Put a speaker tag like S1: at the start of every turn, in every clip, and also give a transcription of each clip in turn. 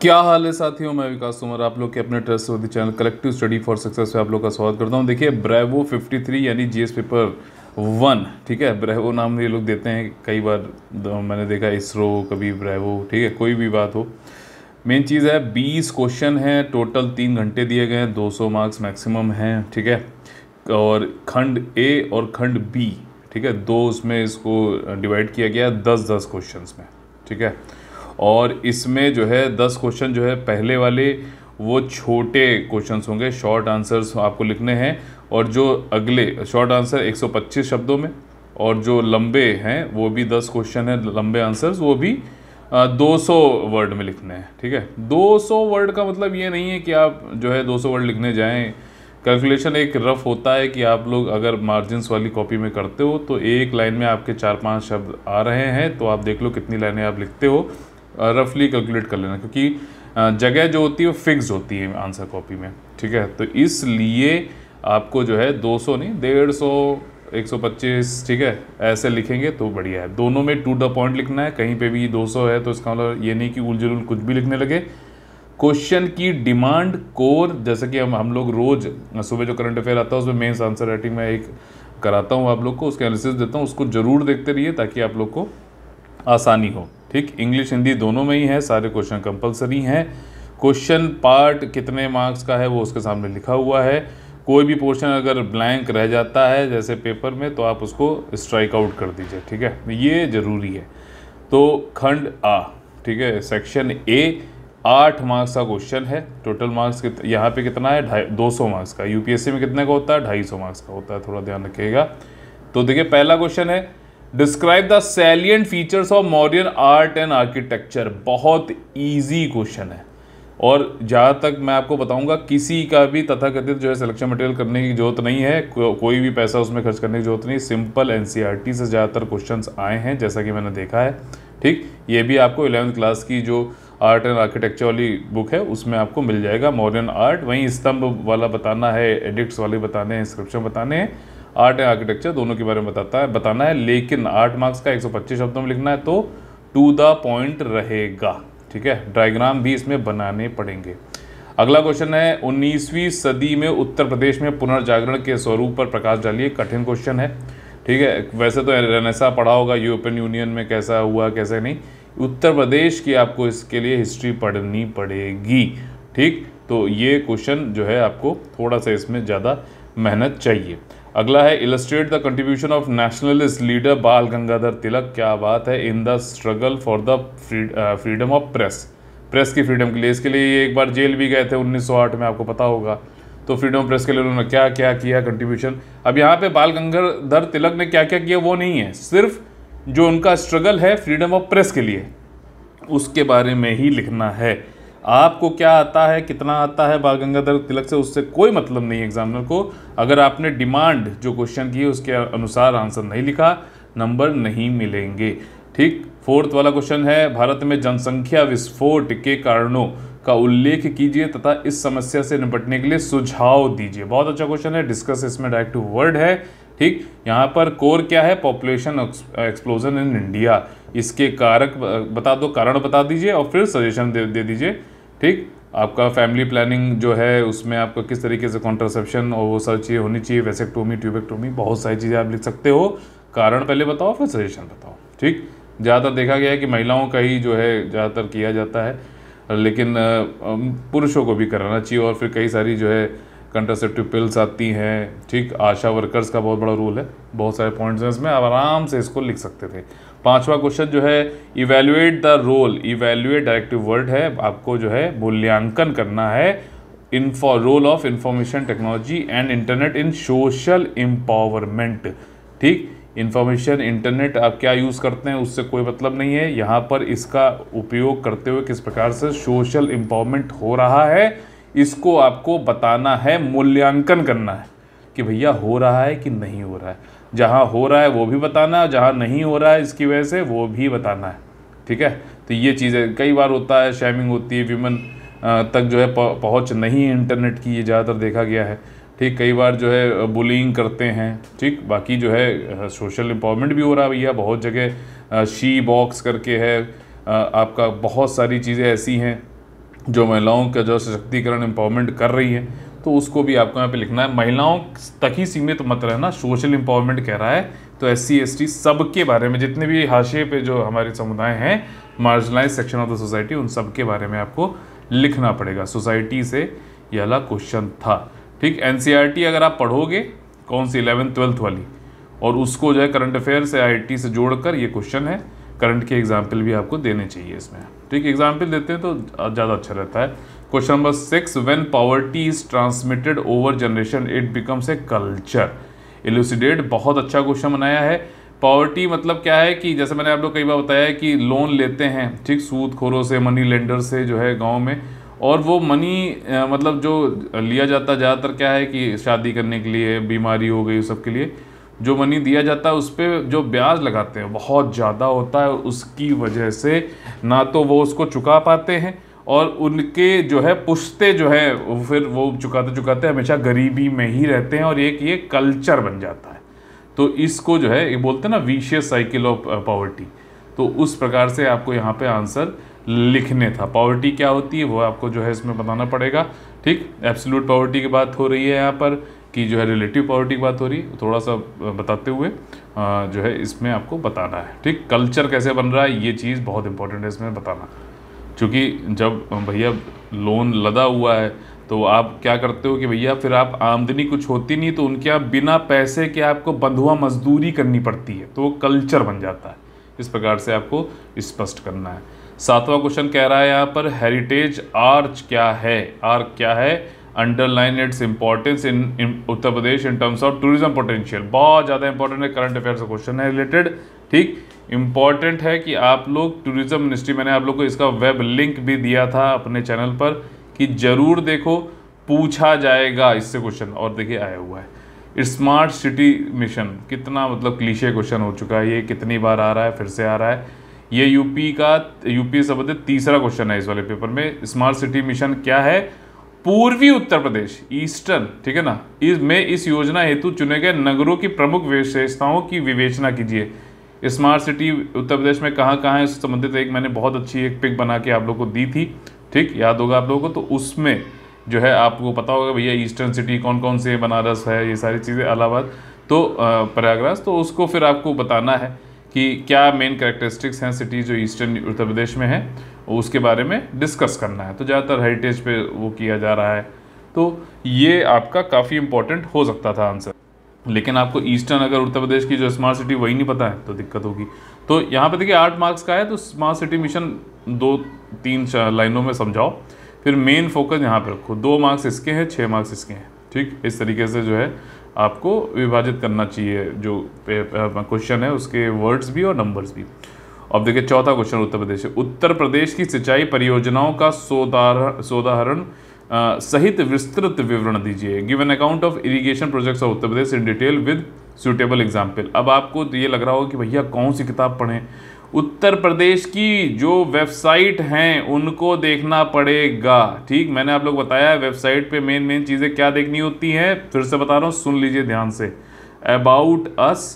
S1: क्या हाल है साथियों मैं विकास तुमर आप लोग के अपने trust channel collective study for success में आप लोग का स्वागत करता हूं देखिए ब्रेवो 53 यानी जीएस पेपर वन ठीक है ब्रेवो नाम ये लोग देते हैं कई बार मैंने देखा इसरो कभी ब्रेवो ठीक है कोई भी बात हो मेन चीज़ है बीस क्वेश्चन है टोटल तीन घंटे दिए गए हैं दो मार्क्स मैक्सिमम हैं ठीक है और खंड ए और खंड बी ठीक है दो उसमें इसको डिवाइड किया गया दस दस क्वेश्चन में ठीक है और इसमें जो है दस क्वेश्चन जो है पहले वाले वो छोटे क्वेश्चंस होंगे शॉर्ट आंसर्स आपको लिखने हैं और जो अगले शॉर्ट आंसर 125 शब्दों में और जो लंबे हैं वो भी दस क्वेश्चन हैं लंबे आंसर्स वो भी दो सौ वर्ड में लिखने हैं ठीक है दो सौ वर्ड का मतलब ये नहीं है कि आप जो है दो सौ वर्ड लिखने जाएँ कैलकुलेशन एक रफ होता है कि आप लोग अगर मार्जिनस वाली कॉपी में करते हो तो एक लाइन में आपके चार पांच शब्द आ रहे हैं तो आप देख लो कितनी लाइनें आप लिखते हो रफली कैलकुलेट कर लेना क्योंकि जगह जो होती है वो फिक्स होती है आंसर कॉपी में ठीक है तो इसलिए आपको जो है 200 नहीं डेढ़ सौ एक सौ पच्चीस ठीक है ऐसे लिखेंगे तो बढ़िया है दोनों में टू द पॉइंट लिखना है कहीं पे भी 200 है तो इसका मतलब ये नहीं कि उल कुछ भी लिखने लगे क्वेश्चन की डिमांड कोर जैसे कि हम हम लोग रोज़ सुबह जो करंट अफेयर आता है उसमें मेन्स आंसर राइटिंग में एक कराता हूँ आप लोग को उसके एनालिसिस देता हूँ उसको ज़रूर देखते रहिए ताकि आप लोग को आसानी हो ठीक इंग्लिश हिंदी दोनों में ही है सारे क्वेश्चन कंपलसरी हैं क्वेश्चन पार्ट कितने मार्क्स का है वो उसके सामने लिखा हुआ है कोई भी पोर्शन अगर ब्लैंक रह जाता है जैसे पेपर में तो आप उसको स्ट्राइक आउट कर दीजिए ठीक है तो ये ज़रूरी है तो खंड आ ठीक है सेक्शन ए आठ मार्क्स का क्वेश्चन है टोटल मार्क्स कित यहाँ पे कितना है ढाई दो सौ मार्क्स का यूपीएससी में कितने का होता है ढाई सौ मार्क्स का होता है थोड़ा ध्यान रखिएगा तो देखिए पहला क्वेश्चन है describe the salient features of modern art and architecture बहुत ईजी क्वेश्चन है और जहाँ तक मैं आपको बताऊंगा किसी का भी तथाकथित जो है सिलेक्शन मटेरियल करने की जरूरत नहीं है को, कोई भी पैसा उसमें खर्च करने की जरूरत नहीं सिंपल एन e से ज़्यादातर क्वेश्चन आए हैं जैसा कि मैंने देखा है ठीक ये भी आपको इलेवंथ क्लास की जो आर्ट एंड आर्किटेक्चर वाली बुक है उसमें आपको मिल जाएगा मॉडर्न आर्ट वहीं स्तंभ वाला बताना है एडिक्ट वाले बताने हैं इंस्क्रिप्शन बताने हैं आर्ट एंड आर्किटेक्चर दोनों के बारे में बताता है बताना है लेकिन आर्ट मार्क्स का 125 शब्दों में लिखना है तो टू द पॉइंट रहेगा ठीक है डायग्राम भी इसमें बनाने पड़ेंगे अगला क्वेश्चन है उन्नीसवीं सदी में उत्तर प्रदेश में पुनर्जागरण के स्वरूप पर प्रकाश डालिए कठिन क्वेश्चन है ठीक है वैसे तो रेनेसा पढ़ा होगा यूरोपियन यूनियन में कैसा हुआ कैसे नहीं उत्तर प्रदेश की आपको इसके लिए हिस्ट्री पढ़नी पड़ेगी ठीक तो ये क्वेश्चन जो है आपको थोड़ा सा इसमें ज़्यादा मेहनत चाहिए अगला है illustrate the contribution of nationalist leader Bal Gangadhar Tilak क्या बात है in the struggle for the freedom of press press की फ्रीडम के लिए इसके लिए ये एक बार जेल भी गए थे 1908 में आपको पता होगा तो फ्रीडम प्रेस के लिए उन्होंने क्या क्या किया कंट्रीब्यूशन अब यहाँ पे बाल गंगाधर तिलक ने क्या क्या किया वो नहीं है सिर्फ जो उनका स्ट्रगल है फ्रीडम ऑफ प्रेस के लिए उसके बारे में ही लिखना है आपको क्या आता है कितना आता है बाल गंगाधर तिलक से उससे कोई मतलब नहीं एग्जामिनर को अगर आपने डिमांड जो क्वेश्चन की है उसके अनुसार आंसर नहीं लिखा नंबर नहीं मिलेंगे ठीक फोर्थ वाला क्वेश्चन है भारत में जनसंख्या विस्फोट के कारणों का उल्लेख कीजिए तथा इस समस्या से निपटने के लिए सुझाव दीजिए बहुत अच्छा क्वेश्चन है डिस्कस इसमें डायरेक्ट वर्ड है ठीक यहाँ पर कोर क्या है पॉपुलेशन एक्सप्लोजन इन इंडिया इसके कारक बता दो कारण बता दीजिए और फिर सजेशन दे, दे दीजिए ठीक आपका फैमिली प्लानिंग जो है उसमें आपका किस तरीके से कॉन्ट्रासेप्शन और वो सारी चीज़ें होनी चाहिए वेसेक्टोमी ट्यूबेक्टोमी बहुत सारी चीज़ें आप लिख सकते हो कारण पहले बताओ फिर सजेशन बताओ ठीक ज़्यादातर देखा गया है कि महिलाओं का ही जो है ज़्यादातर किया जाता है लेकिन पुरुषों को भी कराना चाहिए और फिर कई सारी जो है कंट्रासेप्टिव पिल्स आती हैं ठीक आशा वर्कर्स का बहुत बड़ा रोल है बहुत सारे पॉइंट्स हैं इसमें आप आराम से इसको लिख सकते थे पांचवा क्वेश्चन जो है evaluate the role evaluate directive word है आपको जो है मूल्यांकन करना है info role of information technology and internet in social empowerment ठीक इंफॉर्मेशन इंटरनेट आप क्या यूज़ करते हैं उससे कोई मतलब नहीं है यहाँ पर इसका उपयोग करते हुए किस प्रकार से सोशल एम्पावरमेंट हो रहा है इसको आपको बताना है मूल्यांकन करना है कि भैया हो रहा है कि नहीं हो रहा है जहाँ हो रहा है वो भी बताना है जहाँ नहीं हो रहा है इसकी वजह से वो भी बताना है ठीक है तो ये चीज़ें कई बार होता है शैमिंग होती है व्यूमन तक जो है पहुँच नहीं है इंटरनेट की ये ज़्यादातर देखा गया है ठीक कई बार जो है बुलिंग करते हैं ठीक बाकी जो है सोशल इम्पावरमेंट भी हो रहा है भैया बहुत जगह शी बॉक्स करके है आपका बहुत सारी चीज़ें ऐसी हैं जो महिलाओं का जो सशक्तिकरण एम्पावरमेंट कर रही हैं तो उसको भी आपको यहाँ पे लिखना है महिलाओं तक ही सीमित मत रहना सोशल एम्पावरमेंट कह रहा है तो एस सी एस टी सब के बारे में जितने भी हाशिए पे जो हमारे समुदाय हैं marginalise section of the society उन सब के बारे में आपको लिखना पड़ेगा सोसाइटी से यह अला क्वेश्चन था ठीक एन e अगर आप पढ़ोगे कौन सी इलेवन ट्वेल्थ वाली और उसको जो है करंट अफेयर से आई से जोड़कर ये क्वेश्चन है करंट के एग्जाम्पल भी आपको देने चाहिए इसमें ठीक एग्जाम्पल देते हैं तो ज़्यादा अच्छा रहता है question number six when poverty is transmitted over generation it becomes a culture elucidate बहुत अच्छा क्वेश्चन बनाया है पॉवर्टी मतलब क्या है कि जैसे मैंने आप लोग कई बार बताया कि लोन लेते हैं ठीक सूदखोरों से मनी लेंडर से जो है गाँव में और वो मनी मतलब जो लिया जाता ज़्यादातर क्या है कि शादी करने के लिए बीमारी हो गई सब के लिए जो मनी दिया जाता है उस पर जो ब्याज लगाते हैं बहुत ज़्यादा होता है उसकी वजह से ना तो वो उसको चुका पाते हैं और उनके जो है पुश्ते जो है वो फिर वो चुकाते चुकाते हमेशा गरीबी में ही रहते हैं और एक ये कल्चर बन जाता है तो इसको जो है ये बोलते हैं ना विशियस साइकिल ऑफ पॉवर्टी तो उस प्रकार से आपको यहाँ पे आंसर लिखने था पॉवर्टी क्या होती है वो आपको जो है इसमें बताना पड़ेगा ठीक एब्सोल्यूट पॉवर्टी की बात हो रही है यहाँ पर कि जो है रिलेटिव पॉवर्टी की बात हो रही है थोड़ा सा uh, बताते हुए uh, जो है इसमें आपको बताना है ठीक कल्चर कैसे बन रहा है ये चीज़ बहुत इंपॉर्टेंट है इसमें बताना क्योंकि जब भैया लोन लदा हुआ है तो आप क्या करते हो कि भैया फिर आप आमदनी कुछ होती नहीं तो उनके यहाँ बिना पैसे के आपको बंधुआ मजदूरी करनी पड़ती है तो वो कल्चर बन जाता है इस प्रकार से आपको स्पष्ट करना है सातवां क्वेश्चन कह रहा है यहाँ पर हेरिटेज आर्च क्या है आर्क क्या है underline its importance in Uttar Pradesh in terms of tourism potential बहुत ज़्यादा इंपॉर्टेंट है करंट अफेयर क्वेश्चन है रिलेटेड ठीक इम्पॉर्टेंट है कि आप लोग टूरिज़्म मिनिस्ट्री मैंने आप लोग को इसका वेब लिंक भी दिया था अपने चैनल पर कि ज़रूर देखो पूछा जाएगा इससे क्वेश्चन और देखिए आया हुआ है स्मार्ट सिटी मिशन कितना मतलब क्लीशे क्वेश्चन हो चुका है ये कितनी बार आ रहा है फिर से आ रहा है ये यूपी का यूपी से संबंधित तीसरा क्वेश्चन है इस वाले पेपर में स्मार्ट सिटी मिशन क्या है पूर्वी उत्तर प्रदेश ईस्टर्न ठीक है ना इस में इस योजना हेतु चुने गए नगरों की प्रमुख विशेषताओं की विवेचना कीजिए स्मार्ट सिटी उत्तर प्रदेश में कहाँ कहाँ है संबंधित एक मैंने बहुत अच्छी एक पिक बना के आप लोग को दी थी ठीक याद होगा आप लोगों को तो उसमें जो है आपको पता होगा भैया ईस्टर्न सिटी कौन कौन से बनारस है ये सारी चीज़ें अलाहाबाद तो प्रयागराज तो उसको फिर आपको बताना है कि क्या मेन करेक्टरिस्टिक्स हैं सिटी जो ईस्टर्न उत्तर प्रदेश में है उसके बारे में डिस्कस करना है तो ज़्यादातर हेरिटेज पे वो किया जा रहा है तो ये आपका काफ़ी इम्पोर्टेंट हो सकता था आंसर लेकिन आपको ईस्टर्न अगर उत्तर प्रदेश की जो स्मार्ट सिटी वही नहीं पता है तो दिक्कत होगी तो यहाँ पे देखिए आठ मार्क्स का है तो स्मार्ट सिटी मिशन दो तीन लाइनों में समझाओ फिर मेन फोकस यहाँ पर रखो दो मार्क्स इसके हैं छः मार्क्स इसके हैं ठीक इस तरीके से जो है आपको विभाजित करना चाहिए जो क्वेश्चन है उसके वर्ड्स भी और नंबर्स भी अब देखिए चौथा क्वेश्चन उत्तर प्रदेश है उत्तर प्रदेश की सिंचाई परियोजनाओं का सोदाहरण सहित विस्तृत विवरण दीजिए given account of irrigation projects of Uttar Pradesh in detail with suitable example अब आपको तो ये लग रहा होगा कि भैया कौन सी किताब पढ़ें उत्तर प्रदेश की जो वेबसाइट हैं उनको देखना पड़ेगा ठीक मैंने आप लोग बताया वेबसाइट पे मेन मेन चीज़ें क्या देखनी होती हैं फिर से बता रहा हूँ सुन लीजिए ध्यान से अबाउट अस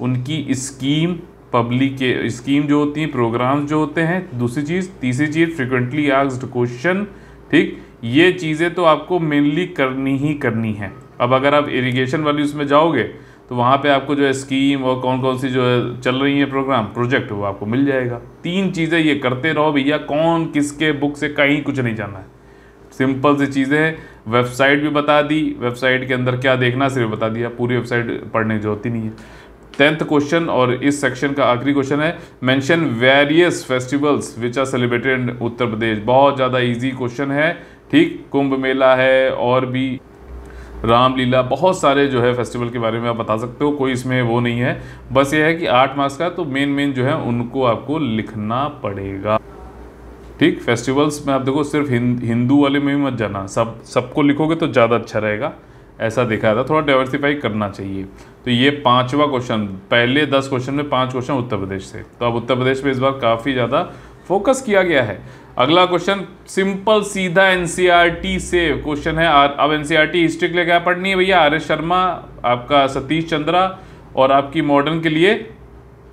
S1: उनकी स्कीम पब्लिक के स्कीम जो होती हैं प्रोग्राम्स जो होते हैं दूसरी चीज़ तीसरी चीज़ फ्रिक्वेंटली आस्ड क्वेश्चन ठीक ये चीज़ें तो आपको मेनली करनी ही करनी है अब अगर आप इरिगेशन वाली उसमें जाओगे तो वहाँ पे आपको जो है स्कीम और कौन कौन सी जो है चल रही है प्रोग्राम प्रोजेक्ट वो आपको मिल जाएगा तीन चीज़ें ये करते रहो भैया कौन किसके बुक से कहीं कुछ नहीं जाना है सिंपल सी चीज़ें हैं वेबसाइट भी बता दी वेबसाइट के अंदर क्या देखना सिर्फ बता दिया पूरी वेबसाइट पढ़ने की जरूरत ही नहीं है टेंथ क्वेश्चन और इस सेक्शन का आखिरी क्वेश्चन है mention various festivals which are celebrated Uttar Pradesh बहुत ज़्यादा इजी क्वेश्चन है ठीक कुंभ मेला है और भी रामलीला बहुत सारे जो है फेस्टिवल के बारे में आप बता सकते हो कोई इसमें वो नहीं है बस ये है कि आठ मार्क्स का तो मेन मेन जो है उनको आपको लिखना पड़ेगा ठीक फेस्टिवल्स में आप देखो सिर्फ हिंदू वाले में भी मत जाना सब सबको लिखोगे तो ज़्यादा अच्छा रहेगा ऐसा देखा था थोड़ा डाइवर्सिफाई करना चाहिए तो ये पांचवा क्वेश्चन पहले दस क्वेश्चन में पांच क्वेश्चन उत्तर प्रदेश से तो अब उत्तर प्रदेश में इस बार काफ़ी ज़्यादा फोकस किया गया है अगला क्वेश्चन सिंपल सीधा एनसीईआरटी e से क्वेश्चन है अब एनसीईआरटी हिस्ट्री e के लिए क्या पढ़नी है भैया आर एस शर्मा आपका सतीश चंद्रा और आपकी मॉडर्न के लिए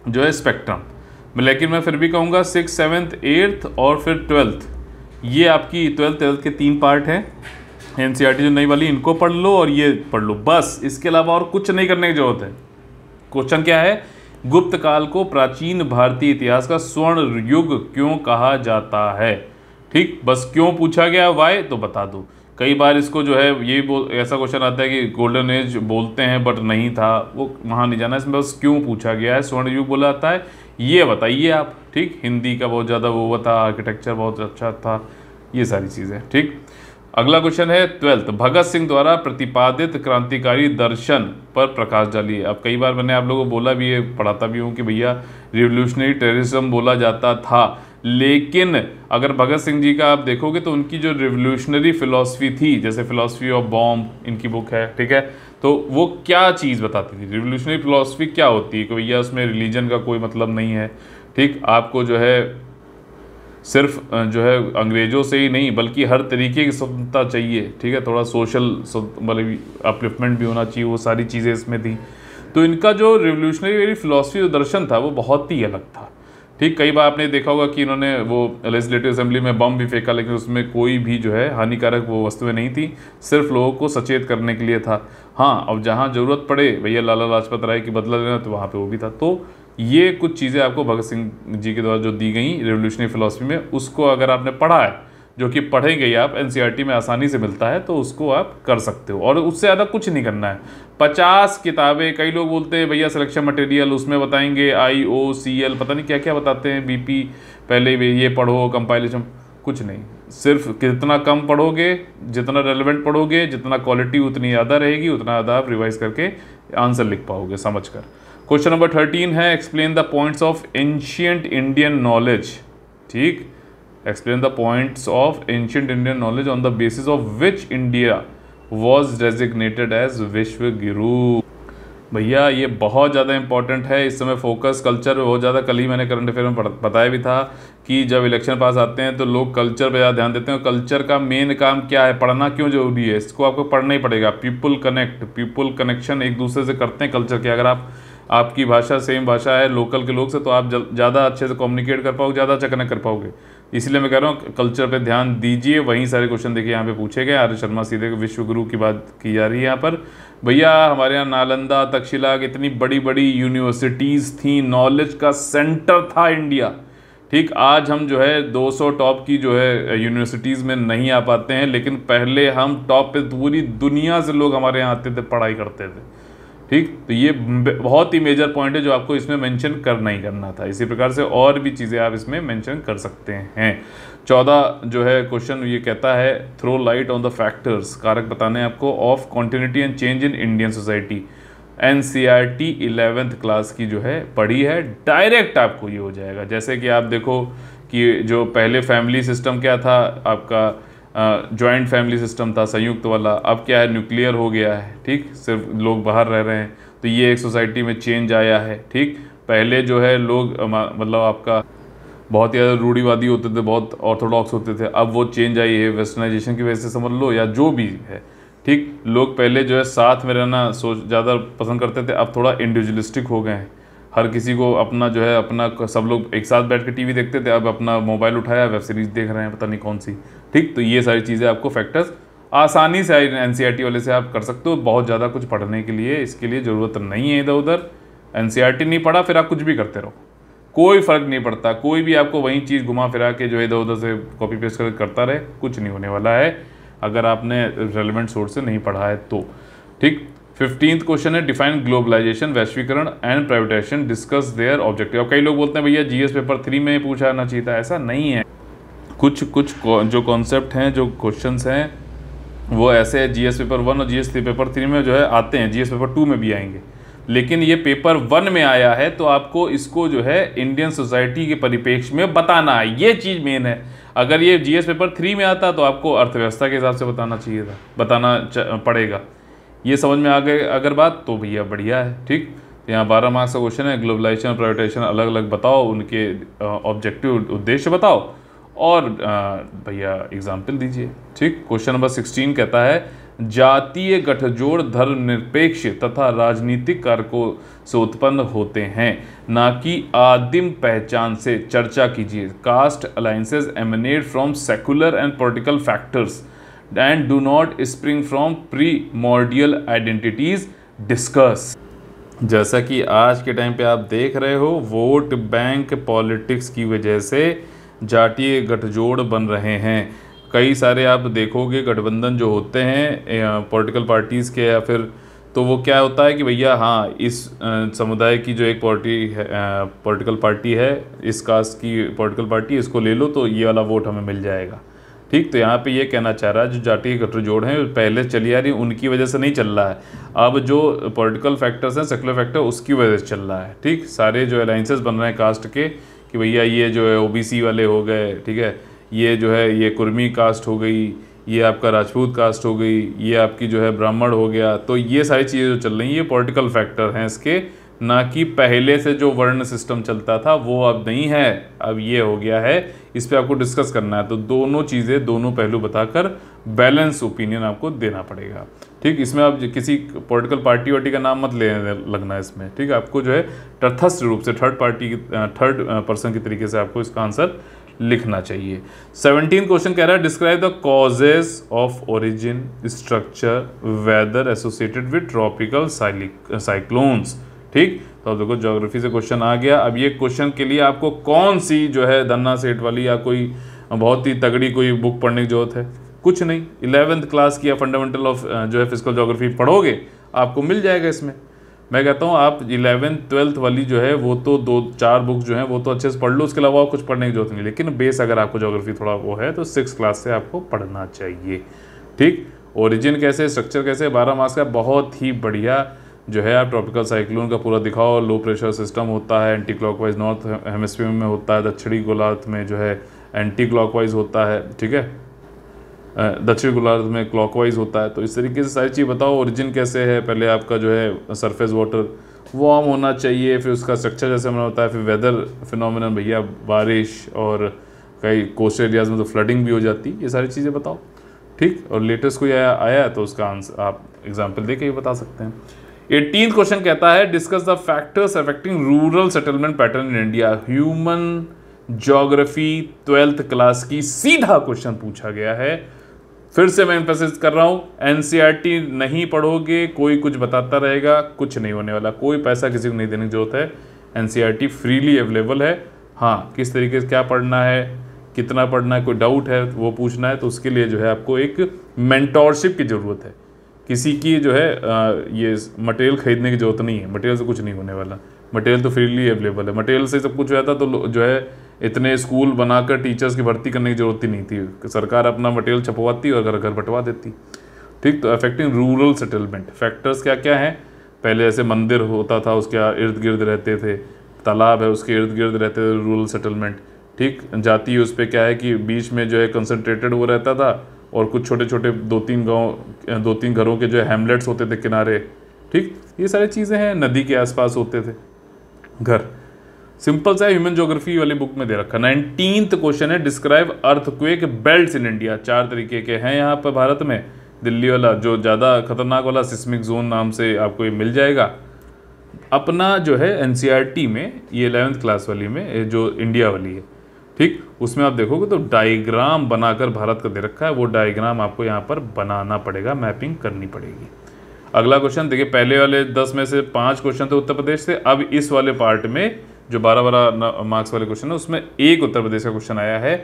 S1: जो है स्पेक्ट्रम लेकिन मैं फिर भी कहूँगा सिक्स सेवन्थ एट्थ और फिर ट्वेल्थ ये आपकी ट्वेल्थ ट्वेल्थ के तीन पार्ट हैं एन e जो नई वाली इनको पढ़ लो और ये पढ़ लो बस इसके अलावा और कुछ नहीं करने की जरूरत है क्वेश्चन क्या है गुप्त काल को प्राचीन भारतीय इतिहास का स्वर्ण युग क्यों कहा जाता है ठीक बस क्यों पूछा गया वाई तो बता दो कई बार इसको जो है ये बोल ऐसा क्वेश्चन आता है कि गोल्डन एज बोलते हैं बट नहीं था वो वहाँ नहीं जाना इसमें बस क्यों पूछा गया है स्वर्ण युग बोला जाता है ये बताइए आप ठीक हिंदी का बहुत ज़्यादा वो था आर्किटेक्चर बहुत अच्छा था ये सारी चीज़ें ठीक अगला क्वेश्चन है ट्वेल्थ भगत सिंह द्वारा प्रतिपादित क्रांतिकारी दर्शन पर प्रकाश डालिए अब कई बार मैंने आप लोगों को बोला भी है पढ़ाता भी हूँ कि भैया रिवोल्यूशनरी टेररिज्म बोला जाता था लेकिन अगर भगत सिंह जी का आप देखोगे तो उनकी जो रिवोल्यूशनरी फिलॉसफी थी जैसे फिलासफी ऑफ बॉम्ब इनकी बुक है ठीक है तो वो क्या चीज़ बताती थी रिवोल्यूशनरी फिलोसफी क्या होती है कि भैया उसमें रिलीजन का कोई मतलब नहीं है ठीक आपको जो है सिर्फ जो है अंग्रेज़ों से ही नहीं बल्कि हर तरीके की स्वतंत्रता चाहिए ठीक है थोड़ा सोशल मतलब अपलिफ्टमेंट भी होना चाहिए वो सारी चीज़ें इसमें थी तो इनका जो रिवोल्यूशनरी मेरी फिलोसफी जो दर्शन था वो बहुत ही अलग था ठीक कई बार आपने देखा होगा कि इन्होंने वो लेजिस्लेटिव असेंबली में बम भी फेंका लेकिन उसमें कोई भी जो है हानिकारक वो वस्तुएं नहीं थी सिर्फ लोगों को सचेत करने के लिए था हाँ अब जहाँ ज़रूरत पड़े भैया लाला लाजपत राय की बदला लेना तो वहाँ पे वो भी था तो ये कुछ चीज़ें आपको भगत सिंह जी के द्वारा जो दी गई रेवोल्यूशनरी फिलासफी में उसको अगर आपने पढ़ा है जो कि पढ़ेंगे ही आप एन e में आसानी से मिलता है तो उसको आप कर सकते हो और उससे ज़्यादा कुछ नहीं करना है पचास किताबें कई लोग बोलते हैं भैया सिलेक्शन मटेरियल उसमें बताएंगे आई ओ सी एल पता नहीं क्या क्या बताते हैं बी पी पहले ये पढ़ो कंपाइलेशन कुछ नहीं सिर्फ कितना कम पढ़ोगे जितना रेलिवेंट पढ़ोगे जितना क्वालिटी उतनी ज़्यादा रहेगी उतना ज़्यादा आप रिवाइज करके आंसर लिख पाओगे समझ कर क्वेश्चन नंबर थर्टीन है explain the points of ancient Indian knowledge ठीक explain the points of ancient Indian knowledge on the basis of which India was designated as विश्व गुरु भैया ये बहुत ज़्यादा इंपॉर्टेंट है इस समय फोकस कल्चर बहुत ज़्यादा कल ही मैंने करंट अफेयर में बताया भी था कि जब इलेक्शन पास आते हैं तो लोग कल्चर पर ज़्यादा ध्यान देते हैं कल्चर का मेन काम क्या है पढ़ना क्यों जरूरी है इसको आपको पढ़ना ही पड़ेगा पीपल कनेक्ट पीपल कनेक्शन एक दूसरे से करते हैं कल्चर के अगर आप आपकी भाषा सेम भाषा है लोकल के लोग से तो आप ज़्यादा अच्छे से कम्युनिकेट कर पाओगे ज़्यादा अच्छा कनेक्ट कर पाओगे इसलिए मैं कह रहा हूँ कल्चर पे ध्यान दीजिए वहीं सारे क्वेश्चन देखिए यहाँ पे पूछे गए आर्य शर्मा सीधे विश्व गुरु की बात की जा रही है यहाँ पर भैया हमारे यहाँ नालंदा तक्षशिला इतनी बड़ी बड़ी यूनिवर्सिटीज़ थी नॉलेज का सेंटर था इंडिया ठीक आज हम जो है 200 टॉप की जो है यूनिवर्सिटीज़ में नहीं आ पाते हैं लेकिन पहले हम टॉप पे पूरी दुनिया से लोग हमारे यहाँ आते थे पढ़ाई करते थे ठीक तो ये बहुत ही मेजर पॉइंट है जो आपको इसमें मेंशन करना ही करना था इसी प्रकार से और भी चीज़ें आप इसमें मेंशन कर सकते हैं चौदह जो है क्वेश्चन ये कहता है throw light on the factors कारक बताने आपको of continuity and change in Indian society N C R T eleventh class की जो है पढ़ी है डायरेक्ट आपको ये हो जाएगा जैसे कि आप देखो कि जो पहले फैमिली सिस्टम क्या था आपका ज्वाइंट फैमिली सिस्टम था संयुक्त वाला अब क्या है न्यूक्लियर हो गया है ठीक सिर्फ लोग बाहर रह रहे हैं तो ये एक सोसाइटी में चेंज आया है ठीक पहले जो है लोग मतलब आपका बहुत ज़्यादा रूढ़ीवादी होते थे बहुत ऑर्थोडॉक्स होते थे अब वो चेंज आई है वेस्टर्नाइजेशन की वजह से समझ लो या जो भी है ठीक लोग पहले जो है साथ में रहना सोच ज़्यादा पसंद करते थे अब थोड़ा इंडिविजुअलिस्टिक हो गए हैं हर किसी को अपना जो है अपना सब लोग एक साथ बैठ के टीवी देखते थे अब अपना मोबाइल उठाया वेब सीरीज़ देख रहे हैं पता नहीं कौन सी ठीक तो ये सारी चीज़ें आपको फैक्टर्स आसानी से एन e वाले से आप कर सकते हो बहुत ज़्यादा कुछ पढ़ने के लिए इसके लिए ज़रूरत नहीं है इधर उधर एन e नहीं पढ़ा फिर आप कुछ भी करते रहो कोई फ़र्क नहीं पड़ता कोई भी आपको वही चीज़ घुमा फिरा के जो इधर उधर से कॉपी पेस्ट कर करता रहे कुछ नहीं होने वाला है अगर आपने रेलिवेंट सोर्स से नहीं पढ़ा है तो ठीक फिफ्टींथ क्वेश्चन है डिफाइन ग्लोबलाइजेशन वैश्वीकरण and privatisation discuss their objective कई लोग बोलते हैं भैया जीएस पेपर थ्री में पूछा ना चाहिए था ऐसा नहीं है कुछ कुछ जो कॉन्सेप्ट हैं जो क्वेश्चन हैं वो ऐसे जी एस पेपर वन और जी एस पेपर थ्री में जो है आते हैं जी एस पेपर टू में भी आएंगे लेकिन ये पेपर वन में आया है तो आपको इसको जो है इंडियन सोसाइटी के परिपेक्ष में बताना है ये चीज़ मेन है अगर ये जीएस पेपर थ्री में आता तो आपको अर्थव्यवस्था के हिसाब से बताना चाहिए था बताना पड़ेगा ये समझ में आ गए अगर बात तो भैया बढ़िया है ठीक तो यहाँ बारह मार्क्स का क्वेश्चन है ग्लोबलाइजेशन प्राइवेटाइजेशन अलग अलग बताओ उनके ऑब्जेक्टिव उद्देश्य बताओ और भैया एग्जाम्पल दीजिए ठीक क्वेश्चन नंबर सिक्सटीन कहता है जातीय गठजोड़ धर्मनिरपेक्ष तथा राजनीतिक कारकों से उत्पन्न होते हैं ना कि आदिम पहचान से चर्चा कीजिए caste alliances emanate from secular and political factors and do not spring from primordial identities discuss जैसा कि आज के टाइम पे आप देख रहे हो वोट बैंक पॉलिटिक्स की वजह से जातीय गठजोड़ बन रहे हैं कई सारे आप देखोगे गठबंधन जो होते हैं पॉलिटिकल पार्टीज़ के या फिर तो वो क्या होता है कि भैया हाँ इस समुदाय की जो एक पार्टी है पॉलिटिकल पार्टी है इस कास्ट की पॉलिटिकल पार्टी इसको ले लो तो ये वाला वोट हमें मिल जाएगा ठीक तो यहाँ पे ये कहना चाह रहा है जो जातीय गठजोड़ हैं पहले चली आ रही उनकी वजह से नहीं चल रहा है अब जो पॉलिटिकल फैक्टर्स हैं सेकुलर फैक्टर उसकी वजह से चल रहा है ठीक सारे जो अलाइंसेस बन रहे हैं कास्ट के कि भैया ये जो है ओबीसी वाले हो गए ठीक है ये जो है ये कुर्मी कास्ट हो गई ये आपका राजपूत कास्ट हो गई ये आपकी जो है ब्राह्मण हो गया तो ये सारी चीज़ें जो चल रही हैं ये पॉलिटिकल फैक्टर हैं इसके ना कि पहले से जो वर्ण सिस्टम चलता था वो अब नहीं है अब ये हो गया है इस पर आपको डिस्कस करना है तो दोनों चीज़ें दोनों पहलू बताकर बैलेंस ओपिनियन आपको देना पड़ेगा ठीक इसमें आप किसी पॉलिटिकल पार्टी वार्टी का नाम मत ले लगना इसमें ठीक आपको जो है तथस्थ रूप से थर्ड पार्टी थर्ड पर्सन के तरीके से आपको इसका आंसर लिखना चाहिए सेवनटीन क्वेश्चन कह रहा है describe the causes of origin structure weather associated with tropical cyclones ठीक तो देखो ज्योग्राफी से क्वेश्चन आ गया अब ये क्वेश्चन के लिए आपको कौन सी जो है धन्ना सेठ वाली या कोई बहुत ही तगड़ी कोई बुक पढ़ने की जरूरत है कुछ नहीं इलेवेंथ क्लास की या फंडामेंटल ऑफ जो है फिजिकल जोग्राफी पढ़ोगे आपको मिल जाएगा इसमें मैं कहता हूँ आप इलेवेंथ ट्वेल्थ वाली जो है वो तो दो चार बुक जो है वो तो अच्छे से पढ़ लो उसके अलावा कुछ पढ़ने की जरूरत नहीं लेकिन बेस अगर आपको जोग्राफी थोड़ा वो है तो सिक्स क्लास से आपको पढ़ना चाहिए ठीक ओरिजिन कैसे स्ट्रक्चर कैसे बारह मास का बहुत ही बढ़िया जो है आप ट्रॉपिकल साइक्लोन का पूरा दिखाओ लो प्रेशर सिस्टम होता है एंटी क्लॉकवाइज नॉर्थ हेमस्फीयर में होता है दक्षिणी गोलार्थ में जो है एंटी क्लॉकवाइज होता है ठीक है दक्षिण गोलार्ध में क्लॉकवाइज होता है तो इस तरीके से सारी चीज़ बताओ ओरिजिन कैसे है पहले आपका जो है सरफेस वाटर वार्म होना चाहिए फिर उसका स्ट्रक्चर जैसे होता है फिर वेदर फिनोमिनल भैया बारिश और कई कोस्ट एरियाज़ में तो फ्लडिंग भी हो जाती ये सारी चीज़ें बताओ ठीक और लेटेस्ट कोई आया आया तो उसका आंसर आप एग्जाम्पल दे के बता सकते हैं एटीन क्वेश्चन कहता है discuss the factors affecting rural settlement pattern in India human geography twelfth class की सीधा क्वेश्चन पूछा गया है फिर से मैं इम्फेसिस कर रहा हूँ एन e नहीं पढ़ोगे कोई कुछ बताता रहेगा कुछ नहीं होने वाला कोई पैसा किसी को नहीं देने की जरूरत है एन फ्रीली अवेलेबल है हाँ किस तरीके से क्या पढ़ना है कितना पढ़ना है कोई डाउट है वो पूछना है तो उसके लिए जो है आपको एक मैंटोरशिप की ज़रूरत है किसी की जो है ये मटेरियल ख़रीदने की ज़रूरत नहीं है मटेरियल से कुछ नहीं होने वाला मटेरियल तो फ्रीली अवेलेबल है मटेरियल से सब कुछ हो जाता तो जो है इतने स्कूल बनाकर टीचर्स की भर्ती करने की ज़रूरत ही नहीं थी सरकार अपना मटेरियल छपवाती और घर घर बंटवा देती ठीक तो अफेक्टिंग रूरल सेटलमेंट फैक्टर्स क्या क्या हैं पहले ऐसे मंदिर होता था उसके इर्द गिर्द रहते थे तालाब है उसके इर्द गिर्द रहते थे रूरल सेटलमेंट ठीक जाती उस पर क्या है कि बीच में जो है कंसनट्रेटेड वो रहता था और कुछ छोटे छोटे दो तीन गांव दो तीन घरों के जो है हेमलेट्स होते थे किनारे ठीक ये सारी चीज़ें हैं नदी के आसपास होते थे घर सिंपल सा ह्यूमन ज्योग्राफी वाली बुक में दे रखा नाइनटीन्थ क्वेश्चन है describe earthquake belt in India चार तरीके के हैं यहाँ पर भारत में दिल्ली वाला जो ज़्यादा खतरनाक वाला सिस्मिक जोन नाम से आपको ये मिल जाएगा अपना जो है एन e में ये एलेवेंथ क्लास वाली में जो इंडिया वाली है ठीक उसमें आप देखोगे तो डायग्राम बनाकर भारत का दे रखा है वो डायग्राम आपको यहाँ पर बनाना पड़ेगा मैपिंग करनी पड़ेगी अगला क्वेश्चन देखिए पहले वाले दस में से पाँच क्वेश्चन थे उत्तर प्रदेश से अब इस वाले पार्ट में जो बारह बारह मार्क्स वाले क्वेश्चन है उसमें एक उत्तर प्रदेश का क्वेश्चन आया है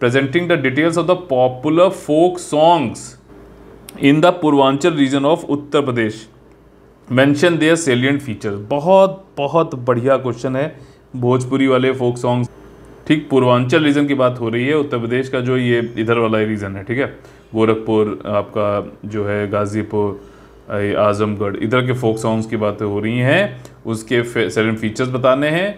S1: presenting the details of the popular folk songs in the Purvanchal region of Uttar Pradesh mention their salient feature बहुत बहुत बढ़िया क्वेश्चन है भोजपुरी वाले फोक सॉन्ग्स ठीक पूर्वांचल रीजन की बात हो रही है उत्तर प्रदेश का जो ये इधर वाला रीजन है ठीक है गोरखपुर आपका जो है गाजीपुर आज़मगढ़ इधर के फोक सॉन्ग्स की बातें हो रही हैं उसके सेवन फीचर्स बताने हैं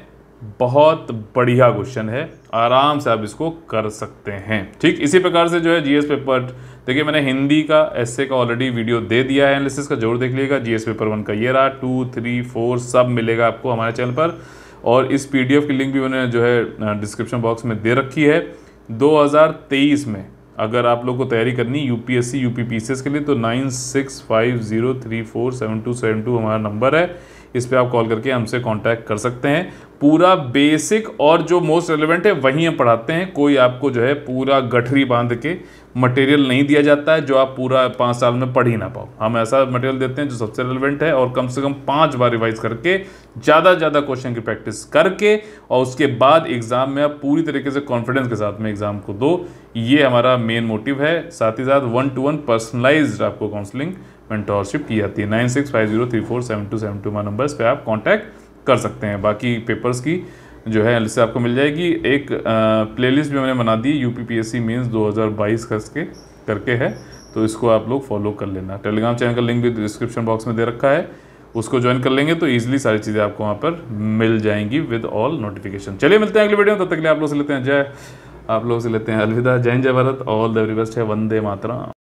S1: बहुत बढ़िया क्वेश्चन है आराम से आप इसको कर सकते हैं ठीक इसी प्रकार से जो है जीएस पेपर देखिए मैंने हिंदी का एसए का ऑलरेडी वीडियो दे दिया है एनालिसिस का जरूर देख लीजिएगा जीएस पेपर वन का ये रहा टू थ्री फोर सब मिलेगा आपको हमारे चैनल पर और इस पीडीएफ की लिंक भी मैंने जो है डिस्क्रिप्शन बॉक्स में दे रखी है 2023 में अगर आप लोग को तैयारी करनी U P S C U P P C S के लिए तो nine six five zero three four seven two seven two हमारा नंबर है इस पर आप कॉल करके हमसे कांटेक्ट कर सकते हैं पूरा बेसिक और जो मोस्ट रेलिवेंट है वहीं हम पढ़ाते हैं कोई आपको जो है पूरा गठरी बांध के मटेरियल नहीं दिया जाता है जो आप पूरा पाँच साल में पढ़ ही ना पाओ हम ऐसा मटेरियल देते हैं जो सबसे रेलिवेंट है और कम से कम पाँच बार रिवाइज करके ज़्यादा से ज़्यादा क्वेश्चन की प्रैक्टिस करके और उसके बाद एग्ज़ाम में आप पूरी तरीके से कॉन्फिडेंस के साथ में एग्ज़ाम को दो ये हमारा मेन मोटिव है साथ ही साथ वन टू वन पर्सनलाइज आपको काउंसलिंग मेंटोरशिप की जाती है nine six five zero three four seven two seven two one numbers पर आप कॉन्टैक्ट कर सकते हैं बाकी पेपर्स की जो है लिस्ट आपको मिल जाएगी एक प्लेलिस्ट भी मैंने बना दी U P P S C means दो हज़ार बाईस करके करके है तो इसको आप लोग फॉलो कर लेना टेलीग्राम चैनल का लिंक भी डिस्क्रिप्शन बॉक्स में दे रखा है उसको ज्वाइन कर लेंगे तो ईजिली सारी चीज़ें आपको वहाँ पर मिल जाएंगी विद ऑल नोटिफिकेशन चलिए मिलते हैं अगली वीडियो में तब तक के लिए आप लोग से लेते हैं जय आप लोग से लेते हैं अलविदा जय जय Bharat all the very best है वंदे मातरा